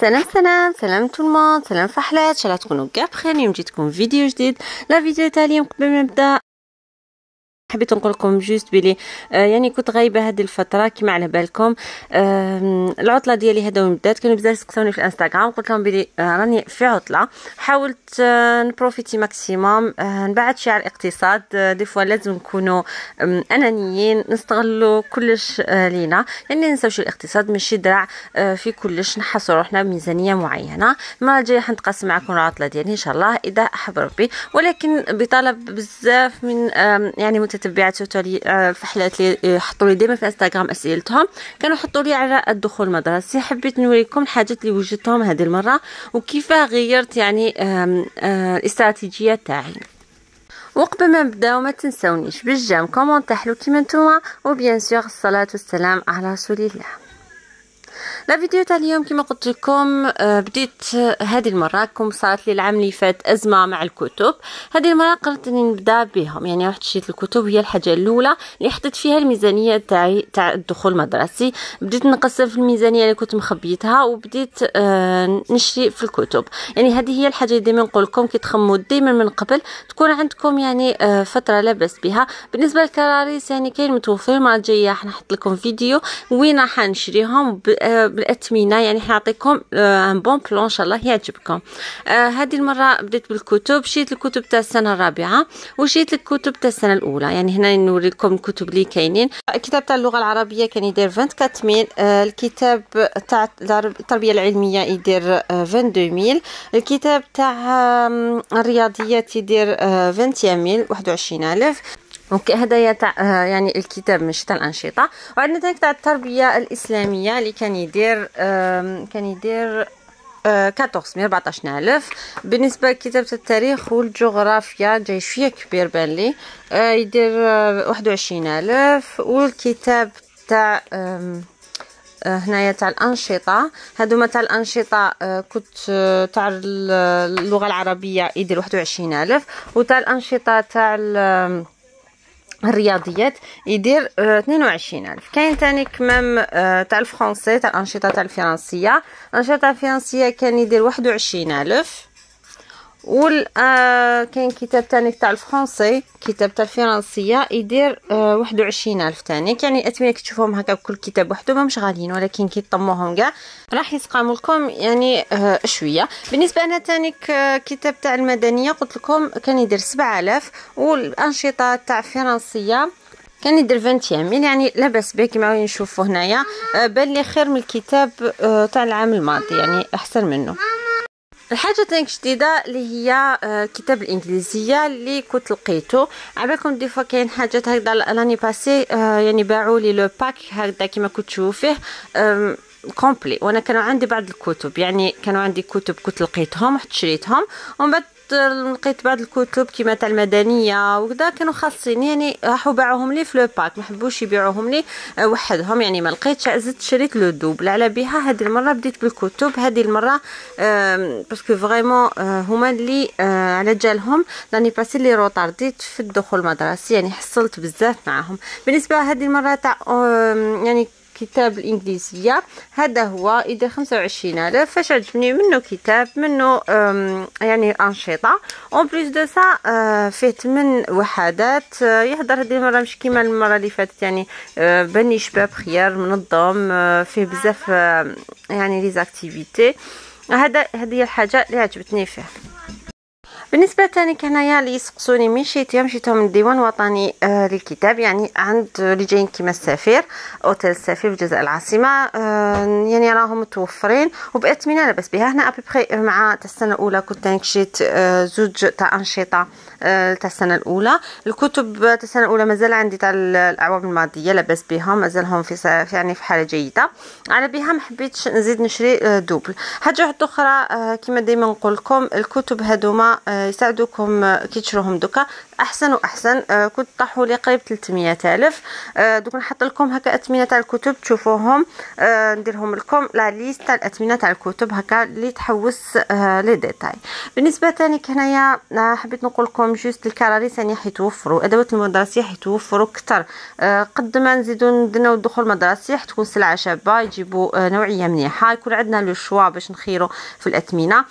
سلام سلام سلام تو الموند سلام فحلات ان شاء الله تكونوا كاع بخير اليوم جيتكم فيديو جديد لا فيديو تاع اليوم قبل ما نبدا حبيت نقول لكم جوست بلي آه يعني كنت غايبه هذه الفتره كما على بالكم آه العطله ديالي هذا بدات كانوا بزاف سقسوني في الانستغرام قلت لهم بلي آه راني في عطله حاولت آه نبروفيتي ماكسيموم آه نبعد شي على الاقتصاد آه دي فوا لازم نكونوا انانيين نستغلوا كلش آه لينا يعني شي الاقتصاد ماشي دراع آه في كلش نحصوا روحنا بميزانيه معينه المره الجايه حنتقاسم معكم العطله ديالي ان شاء الله اذا حب ربي ولكن بطلب بزاف من آه يعني بناتي تبعت لي آه، فحلات لي حطوا لي ديما في انستغرام اسئلتهم كانوا حطوا لي على الدخول المدرسي حبيت نوريكم الحاجات اللي وجدتهم هذه المره وكيف غيرت يعني الاستراتيجيه آه، تاعي وقبل ما نبداو ما تنساونيش بالجام كومون تحلو كيما نتوما وبيان سور الصلاه والسلام على رسول الله لا فيديو تاع اليوم كما قلت لكم آه، بديت آه، هذه المره كم صارت لي العام اللي فات ازمه مع الكتب هذه المره قررت اني نبدا بهم يعني رحت شريت الكتب هي الحاجه الاولى اللي حطيت فيها الميزانيه تاعي تاع الدخول المدرسي بديت نقسم في الميزانيه اللي كنت مخبيتها وبديت آه، نشري في الكتب يعني هذه هي الحاجه اللي ديما نقول لكم كي تخموا ديما من قبل تكون عندكم يعني فتره لاباس بها بالنسبه للكراريس يعني كاين متوفرين المره الجايه راح نحط لكم فيديو وين راح نشريهم بالاثمنه يعني حنعطيكم ان بون بلون ان شاء الله يعجبكم آه، هذه المره بديت بالكتب شريت الكتب تاع السنه الرابعه وشريت الكتب تاع السنه الاولى يعني هنا نوريكم الكتب اللي كاينين الكتاب تاع اللغه العربيه كان يدير 24000 آه، الكتاب تاع التربيه العلميه يدير ميل آه، الكتاب تاع الرياضيات يدير 20000 21000 اوكي هدايا تاع آه، يعني الكتاب مش تاع الانشطه وعندنا ثاني تاع التربيه الاسلاميه اللي كان يدير كان يدير 14 آه، 14000 بالنسبه لكتابه التاريخ والجغرافيا جاي شويه كبير بان لي آه، يدير 21000 والكتاب تاع هنايا تاع الانشطه هادوما تاع الانشطه كنت تاع اللغه العربيه يدير 21000 وتاع الانشطه تاع الرياضيات يدير 22000 آه، كاين تاني كمام آه، تاع الفرونسي تاع الانشطه تاع الفرنسيه الانشطه الفرنسيه كان يدير 21000 وال آه، كاين كتاب تاني تاع الفرنسي كتاب تاع الفرنسيه يدير آه، واحد وعشرين الف تاني يعني اثمنه كتشوفهم هكا كل كتاب وحده ما مش غاليين ولكن كي تطموهم كاع راح يسقاموا لكم يعني آه، شويه بالنسبه انا تاني كتاب تاع المدنيه قلت لكم كان يدير 7000 والانشطه تاع الفرنسيه كان يدير 20 يعني لاباس به كيما نشوفوا هنايا بان لي خير من الكتاب تاع العام الماضي يعني احسن منه الحاجه الثانيه الجديده اللي هي آه، كتاب الانجليزيه اللي كنت لقيتو عبالكم دي فوا كاين حاجات هكذا لاني باسي آه، يعني باعوا لي لو باك هكذا كما كنت تشوفيه كومبلي وانا كانوا عندي بعض الكتب يعني كانوا عندي كتب كنت لقيتهم وحتى شريتهم ومن بعد لقيت بعض الكتب كيما تاع المدنيه وكذا كانوا خاصين يعني راحوا باعوهم لي في لو باك ما حبوش يبيعوهم لي آه، وحدهم يعني ما لقيتش زدت شريت لو دوبل على بها هذه المره بديت بالكتب هذه المره باسكو فريمون آه، هما اللي آه، على جالهم لاني باسي لي روطارديت في الدخول المدرسي يعني حصلت بزاف معاهم بالنسبه هذه المره تاع يعني كتاب الانجليزيه هذا هو يدير 25000 فاش عجبني منه كتاب منه يعني انشطه اون بليس دو سا فيه أه، 8 وحدات أه، يهضر هذه المره مش كيما المره اللي فاتت يعني أه، بني شباب خيار منظم فيه بزاف يعني لي زاكتيفيتي هذا هذه الحاجه اللي عجبتني فيه بالنسبه ثاني هنايا اللي يسقسوني من شيتهم شيتهم من الديوان الوطني آه للكتاب يعني عند اللي جايين كيما السفير اوتيل السفير في جزائر العاصمه آه يعني راهم متوفرين وباثمنه لاباس بها هنا ابيبخي مع تاع السنه الاولى كنت شيت آه زوج تاع انشطه آه تاع السنه الاولى الكتب تاع السنه الاولى مازال عندي تاع الاعوام الماضيه لاباس بهم مازالهم في يعني في حاله جيده على بها ما حبيتش نزيد نشري آه، دوبل حاجه واحده اخرى آه، كيما ديما نقول لكم الكتب هذوما آه، يساعدوكم آه، كي تشروهم دوكا احسن واحسن آه، كنت طاحوا لي قريب 300 الف آه، دوك نحط لكم هكا اثمنه تاع الكتب تشوفوهم نديرهم لكم لا ليست تاع الاثمنه تاع الكتب هكا اللي تحوس لي ديتاي بالنسبه ثاني هنايا حبيت نقول لكم جوست الكراري ثاني حيتوفروا ادوات المدرسيه حيتوفروا اكثر قد ما نزيدو ندناو الدخول المدرسي حتكون سلعه شابه يجيبوا نوعيه مليحه يكون عندنا لو شوا باش نخيروا في الاثمنه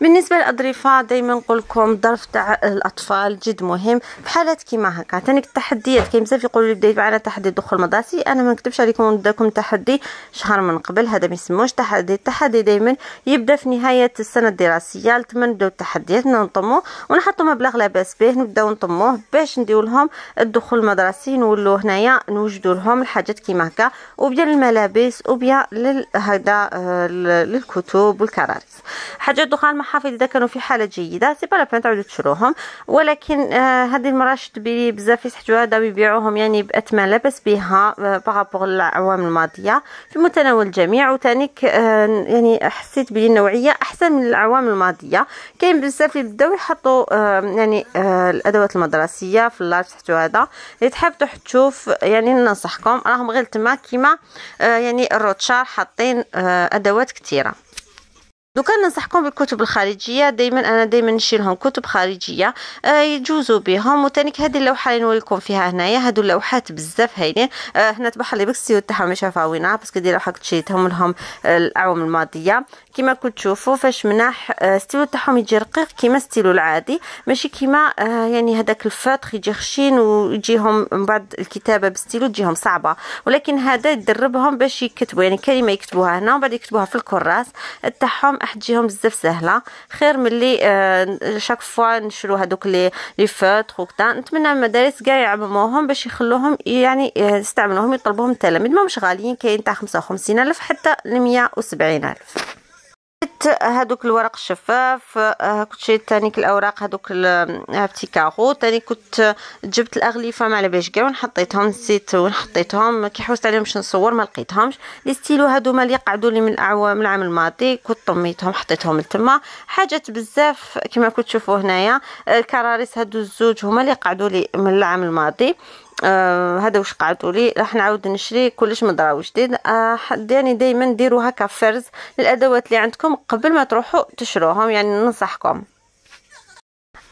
بالنسبه للاضرفه دائما نقول لكم الظرف تاع الاطفال جد مهم في حالات كيما هكا تانيك التحديات كاين بزاف يقولوا لي بديت على تحدي دخول مدرسي انا ما نكتبش عليكم نبداكم تحدي شهر من قبل هذا ما يسموش تحدي التحدي دائما يبدا في نهايه السنه الدراسيه لتما نبداو التحديات ننطمو ونحطوا مبلغ لاباس به نبداو نطموه باش نديرو لهم الدخول المدرسي نولوا هنايا نوجدوا لهم الحاجات كيما هكا وبيا الملابس وبيا هذا آه، للكتب والكراريس حاجه وخان محافظ اذا كانوا في حاله جيده سي با لابان تعاودوا تشروهم ولكن آه هذه المره تبيري بزاف يسحتوا هذا ويبيعوهم يعني باثمان لا باس بها آه، بارابور للعوام الماضيه في متناول الجميع وتانيك آه يعني حسيت بلي النوعيه احسن من العوام الماضيه كاين بزاف اللي بداو يحطوا آه يعني آه الادوات المدرسيه في اللايف تحتو هذا اللي تحب تشوف يعني ننصحكم راهم غير تما كيما آه يعني الروتشار حاطين آه ادوات كثيره دوكا ننصحكم بالكتب الخارجيه دائما انا دائما نشيلهم كتب خارجيه آه يجوزوا بهم وتانيك هذه اللوحه اللي نوريكم فيها هنايا هادو اللوحات بزاف هايلين آه هنا تبحر لي بالسيو تاعهم مش عارفه وين باسكو دي لوحه كنت شريتهم لهم آه، الاعوام الماضيه كيما كنت تشوفوا فاش مناح آه ستيلو تاعهم يجي رقيق كيما ستيلو العادي ماشي كيما آه يعني هذاك الفاتخ يجي خشين ويجيهم من بعد الكتابه بستيلو تجيهم صعبه ولكن هذا يدربهم باش يكتبوا يعني كلمه يكتبوها هنا ومن بعد يكتبوها في الكراس تاعهم راح تجيهم بزاف سهله خير ملي آه شاك فوا نشرو هذوك لي لي فوتر وكتا نتمنى المدارس كاع يعمموهم باش يخلوهم يعني آه، يستعملوهم يطلبوهم التلاميذ ما مش غاليين كاين تاع 55000 الف حتى ل 170000 الف درت هذوك الورق الشفاف آه، كنت شريت تانيك الاوراق هذوك هافتي آه، كاغو تاني كنت جبت الاغلفه مع على باش كاع ونحطيتهم نسيت ونحطيتهم كي حوست عليهم باش نصور ما لقيتهمش لي ستيلو هذوما اللي قعدوا لي من الاعوام العام الماضي كنت طميتهم حطيتهم لتما حاجات بزاف كما كنت تشوفوا هنايا آه، الكراريس هادو الزوج هما اللي قعدوا لي من العام الماضي آه هذا واش قعدوا لي راح نعاود نشري كلش من دراوي جديد آه يعني دائما ديروا هكا فرز الادوات اللي عندكم قبل ما تروحوا تشروهم يعني ننصحكم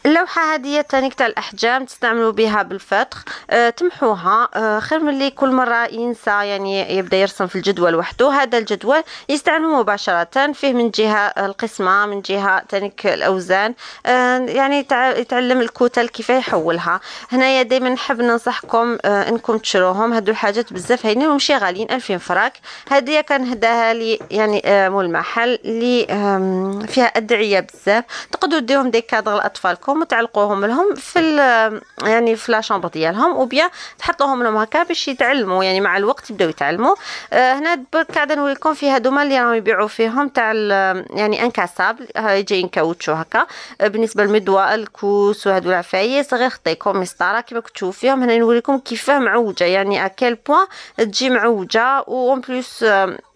اللوحة هذه تاني تاع الأحجام تستعملوا بها بالفتخ آه تمحوها آه خير من اللي كل مرة ينسى يعني يبدأ يرسم في الجدول وحده هذا الجدول يستعملو مباشرة فيه من جهة القسمة من جهة تانيك الأوزان آه يعني يتعلم الكتل كيف يحولها هنايا دايما نحب ننصحكم آه انكم تشروهم هادو الحاجات بزاف هاينين ومشي غاليين ألفين فراك هدية كان هداها لي يعني آه مول محل اللي آه فيها أدعية بزاف تقدروا ديهم دي كادر لأطفالكم ديالكم وتعلقوهم لهم في يعني في لاشامبر ديالهم وبيا تحطوهم لهم هكا باش يتعلموا يعني مع الوقت يبداو يتعلموا آه هنا برك قاعده نوريكم في هذوما اللي راهم يبيعوا فيهم تاع يعني انكاسابل آه، جايين كاوتشو هكا آه، بالنسبه للمدوى الكوس وهذو العفايس غير خطيكم مسطره كما كتشوفوا فيهم هنا نوريكم كيفاه معوجه يعني اكل بوان تجي معوجه اون آه، بلوس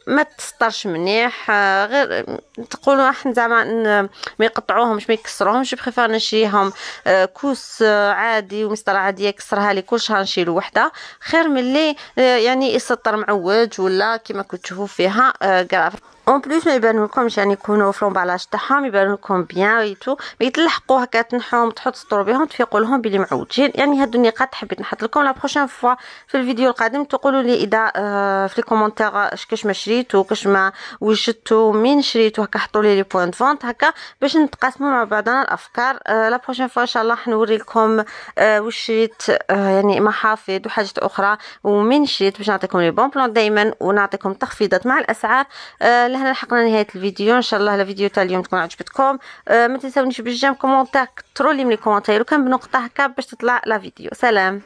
ما تسطرش مليح آه، غير تقولوا احنا زعما ما يقطعوهمش ما يكسروهمش بريفير نشريهم آه، كوس آه، عادي ومسطره عاديه يكسرها لي كل شهر نشيلو وحده خير ملي يعني يسطر معوج ولا كيما كنت تشوفوا فيها كرافه اون بليس ما يبان لكمش يعني يكونوا في لومبالاج تاعهم يبان لكم بيان اي تو ما يتلحقوا هكا تنحوهم تحط سطرو بهم تفيقوا لهم بلي معوجين يعني هادو النقاط حبيت نحط لكم لا بروشين فوا في الفيديو القادم تقولوا لي اذا آه، في لي كومونتير كاش ما شريتو كاش ما وجدتو مين شريتو هكا حطوا لي لي بوينت فونت هكا باش نتقاسموا مع بعضنا الافكار لا بروشين فوا ان شاء الله حنوري لكم آه، واش شريت آه، يعني محافظ وحاجات اخرى ومين شريت باش نعطيكم لي بون بلان دائما ونعطيكم تخفيضات مع الاسعار لهنا لحقنا نهايه الفيديو ان شاء الله الفيديو تاع اليوم تكون عجبتكم آه ما تنساونيش بالجيم كومونتير كثروا لي من لي وكان بنقطه هكا باش تطلع لا فيديو سلام